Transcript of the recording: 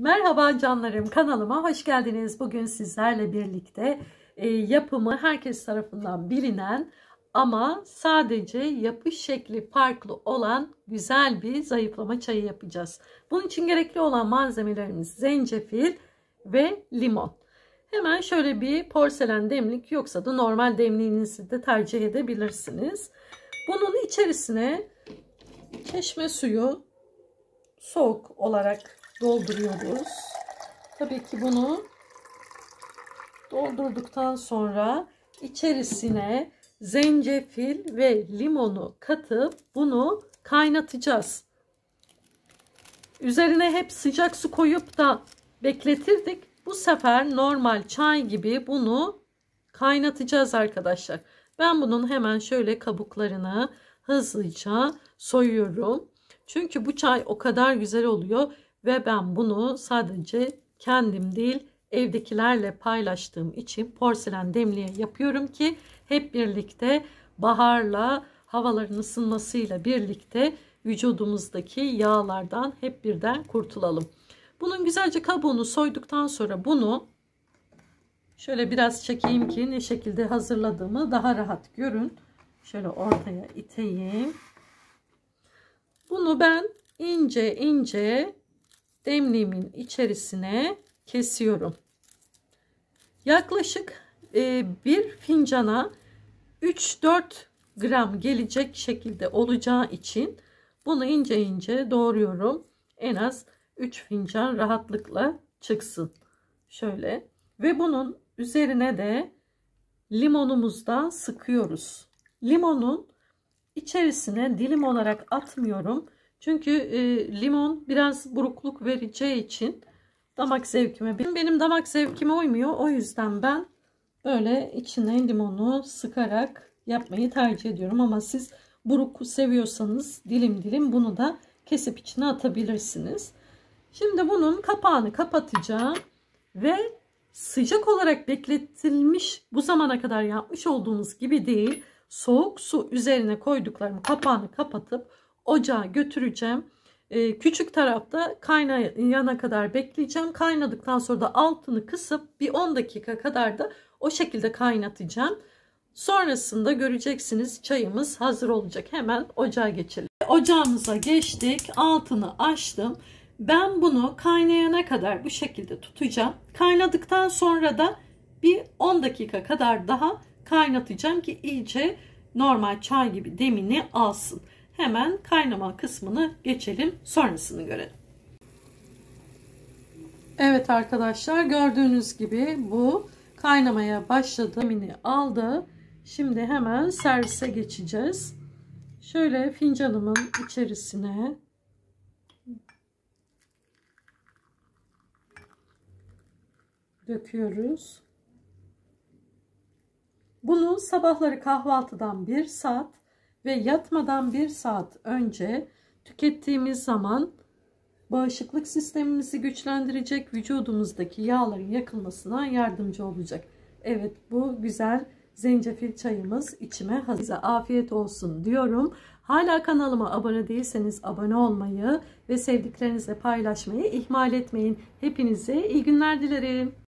Merhaba canlarım kanalıma hoş geldiniz. Bugün sizlerle birlikte e, yapımı herkes tarafından bilinen ama sadece yapış şekli farklı olan güzel bir zayıflama çayı yapacağız. Bunun için gerekli olan malzemelerimiz zencefil ve limon. Hemen şöyle bir porselen demlik yoksa da normal demliğinizi de tercih edebilirsiniz. Bunun içerisine çeşme suyu soğuk olarak dolduruyoruz. Tabii ki bunu doldurduktan sonra içerisine zencefil ve limonu katıp bunu kaynatacağız. Üzerine hep sıcak su koyup da bekletirdik. Bu sefer normal çay gibi bunu kaynatacağız arkadaşlar. Ben bunun hemen şöyle kabuklarını hızlıca soyuyorum. Çünkü bu çay o kadar güzel oluyor ve ben bunu sadece kendim değil evdekilerle paylaştığım için porselen demliğe yapıyorum ki hep birlikte baharla havaların ısınmasıyla birlikte vücudumuzdaki yağlardan hep birden kurtulalım. Bunun güzelce kabuğunu soyduktan sonra bunu şöyle biraz çekeyim ki ne şekilde hazırladığımı daha rahat görün. Şöyle ortaya iteyim. Bunu ben ince ince demliğimin içerisine kesiyorum. Yaklaşık e, bir fincana 3-4 gram gelecek şekilde olacağı için bunu ince ince doğruyorum. En az 3 fincan rahatlıkla çıksın. Şöyle ve bunun üzerine de limonumuzdan sıkıyoruz. Limonun İçerisine dilim olarak atmıyorum. Çünkü e, limon biraz burukluk vereceği için damak zevkime benim damak zevkime uymuyor. O yüzden ben böyle içine limonu sıkarak yapmayı tercih ediyorum. Ama siz buruk seviyorsanız dilim dilim bunu da kesip içine atabilirsiniz. Şimdi bunun kapağını kapatacağım ve sıcak olarak bekletilmiş bu zamana kadar yapmış olduğumuz gibi değil. Soğuk su üzerine koyduklarımı kapağını kapatıp ocağa götüreceğim. Ee, küçük tarafta kaynayana kadar bekleyeceğim. Kaynadıktan sonra da altını kısıp bir 10 dakika kadar da o şekilde kaynatacağım. Sonrasında göreceksiniz çayımız hazır olacak. Hemen ocağa geçelim. Ocağımıza geçtik. Altını açtım ben bunu kaynayana kadar bu şekilde tutacağım. Kaynadıktan sonra da bir 10 dakika kadar daha kaynatacağım ki iyice normal çay gibi demini alsın. Hemen kaynama kısmını geçelim sonrasını görelim. Evet arkadaşlar gördüğünüz gibi bu kaynamaya başladı. Demini aldı. Şimdi hemen servise geçeceğiz. Şöyle fincanımın içerisine döküyoruz. Bunu sabahları kahvaltıdan 1 saat ve yatmadan 1 saat önce tükettiğimiz zaman bağışıklık sistemimizi güçlendirecek, vücudumuzdaki yağların yakılmasına yardımcı olacak. Evet bu güzel zencefil çayımız içime hazır. Size afiyet olsun diyorum. Hala kanalıma abone değilseniz abone olmayı ve sevdiklerinizle paylaşmayı ihmal etmeyin. Hepinize iyi günler dilerim.